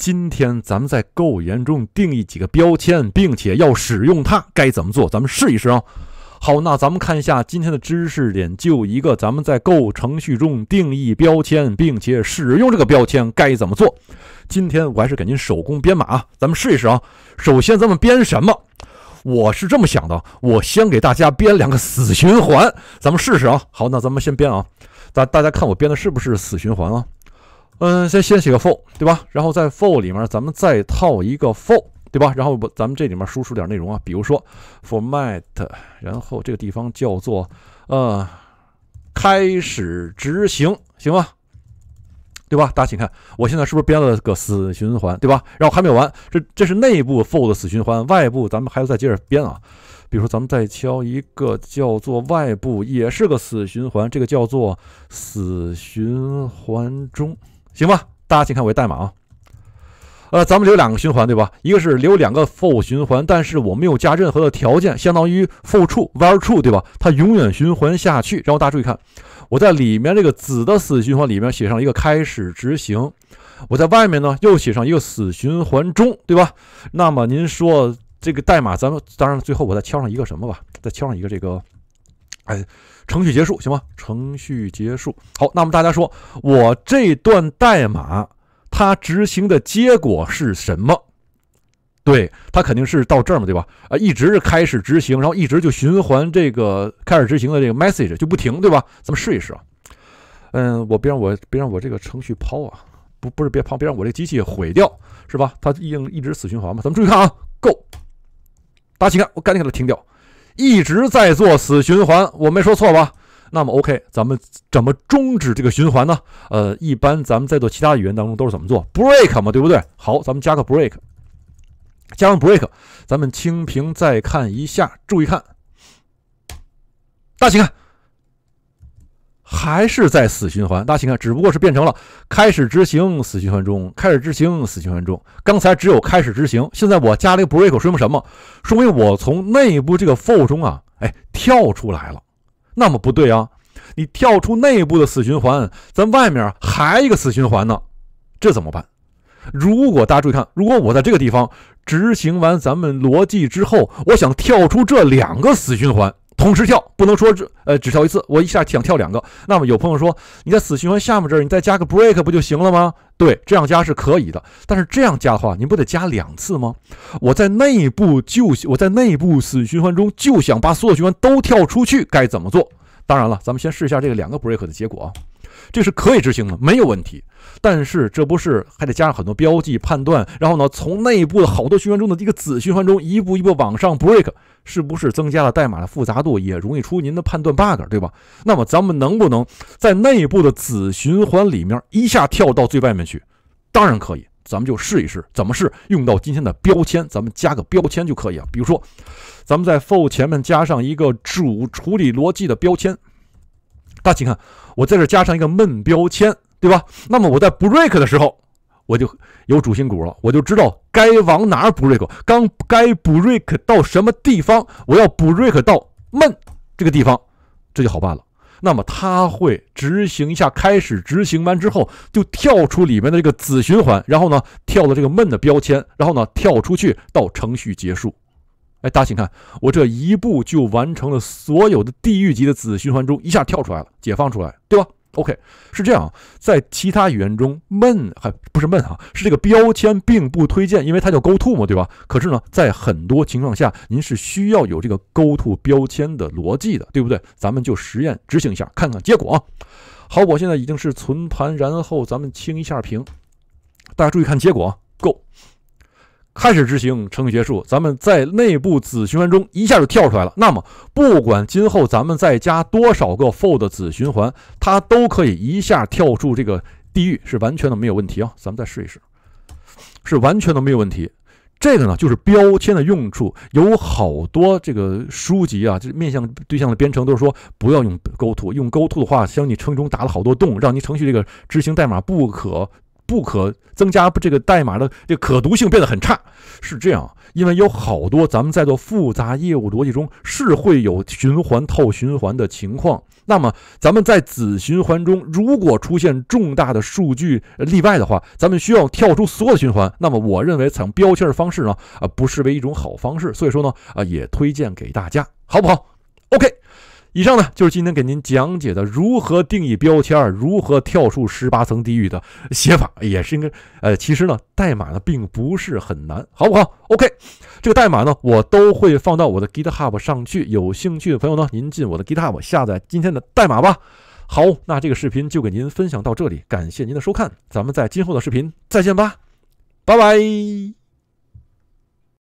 今天咱们在 Go 语言中定义几个标签，并且要使用它，该怎么做？咱们试一试啊。好，那咱们看一下今天的知识点，就一个，咱们在 Go 程序中定义标签，并且使用这个标签该怎么做？今天我还是给您手工编码啊，咱们试一试啊。首先咱们编什么？我是这么想的，我先给大家编两个死循环，咱们试试啊。好，那咱们先编啊，大大家看我编的是不是死循环啊？嗯，先先写个 for，对吧？然后在 for 里面，咱们再套一个 for，对吧？然后咱们这里面输出点内容啊，比如说 format，然后这个地方叫做呃开始执行，行吗？对吧？大家请看，我现在是不是编了个死循环？对吧？然后还没有完，这这是内部 for 的死循环，外部咱们还要再接着编啊。比如说咱们再敲一个叫做外部，也是个死循环，这个叫做死循环中。行吧，大家请看我的代码啊，呃，咱们留两个循环对吧？一个是留两个 for 循环，但是我没有加任何的条件，相当于 for true while true 对吧？它永远循环下去。然后大家注意看，我在里面这个子的死循环里面写上一个开始执行，我在外面呢又写上一个死循环中对吧？那么您说这个代码咱们当然最后我再敲上一个什么吧？再敲上一个这个。哎，程序结束行吗？程序结束好，那么大家说，我这段代码它执行的结果是什么？对，它肯定是到这儿嘛，对吧？啊，一直开始执行，然后一直就循环这个开始执行的这个 message 就不停，对吧？咱们试一试啊。嗯，我别让我别让我这个程序抛啊，不不是别抛，别让我这机器毁掉，是吧？它应一直死循环嘛。咱们注意看啊，Go，大家请看，我赶紧给它停掉。一直在做死循环，我没说错吧？那么，OK，咱们怎么终止这个循环呢？呃，一般咱们在做其他语言当中都是怎么做？break 嘛，对不对？好，咱们加个 break，加上 break，咱们清屏再看一下，注意看，大家请看。还是在死循环，大家请看，只不过是变成了开始执行死循环中，开始执行死循环中。刚才只有开始执行，现在我加了一个 break，说明什么？说明我从内部这个 for 中啊，哎，跳出来了。那么不对啊，你跳出内部的死循环，咱外面还一个死循环呢，这怎么办？如果大家注意看，如果我在这个地方执行完咱们逻辑之后，我想跳出这两个死循环。同时跳不能说只呃只跳一次，我一下想跳两个。那么有朋友说，你在死循环下面这儿，你再加个 break 不就行了吗？对，这样加是可以的。但是这样加的话，您不得加两次吗？我在内部就我在内部死循环中就想把所有循环都跳出去，该怎么做？当然了，咱们先试一下这个两个 break 的结果。这是可以执行的，没有问题。但是这不是还得加上很多标记判断，然后呢，从内部的好多循环中的一个子循环中一步一步往上 break，是不是增加了代码的复杂度，也容易出您的判断 bug，对吧？那么咱们能不能在内部的子循环里面一下跳到最外面去？当然可以，咱们就试一试。怎么试？用到今天的标签，咱们加个标签就可以啊。比如说，咱们在 for 前面加上一个主处理逻辑的标签。大家请看，我在这加上一个闷标签，对吧？那么我在 break 的时候，我就有主心骨了，我就知道该往哪儿 break，刚该 break 到什么地方，我要 break 到闷这个地方，这就好办了。那么它会执行一下，开始执行完之后，就跳出里面的这个子循环，然后呢，跳到这个闷的标签，然后呢，跳出去到程序结束。哎，大家请看，我这一步就完成了所有的地狱级的子循环中，一下跳出来了，解放出来，对吧？OK，是这样啊。在其他语言中，闷还不是闷啊，是这个标签并不推荐，因为它叫 Go To 嘛，对吧？可是呢，在很多情况下，您是需要有这个 Go To 标签的逻辑的，对不对？咱们就实验执行一下，看看结果。好，我现在已经是存盘，然后咱们清一下屏。大家注意看结果，g o 开始执行，程序结束。咱们在内部子循环中一下就跳出来了。那么，不管今后咱们再加多少个 for 的子循环，它都可以一下跳出这个地域，是完全的没有问题啊。咱们再试一试，是完全的没有问题。这个呢，就是标签的用处。有好多这个书籍啊，就是面向对象的编程，都是说不要用 goto。用 goto 的话，像你程序中打了好多洞，让你程序这个执行代码不可。不可增加这个代码的这可读性变得很差，是这样，因为有好多咱们在做复杂业务逻辑中是会有循环套循环的情况。那么咱们在子循环中如果出现重大的数据例外的话，咱们需要跳出所有的循环。那么我认为采用标签的方式呢，啊，不失为一种好方式。所以说呢，啊，也推荐给大家，好不好？OK。以上呢就是今天给您讲解的如何定义标签，如何跳出十八层地狱的写法，也是应该，呃，其实呢代码呢并不是很难，好不好？OK，这个代码呢我都会放到我的 GitHub 上去，有兴趣的朋友呢您进我的 GitHub 下载今天的代码吧。好，那这个视频就给您分享到这里，感谢您的收看，咱们在今后的视频再见吧，拜拜。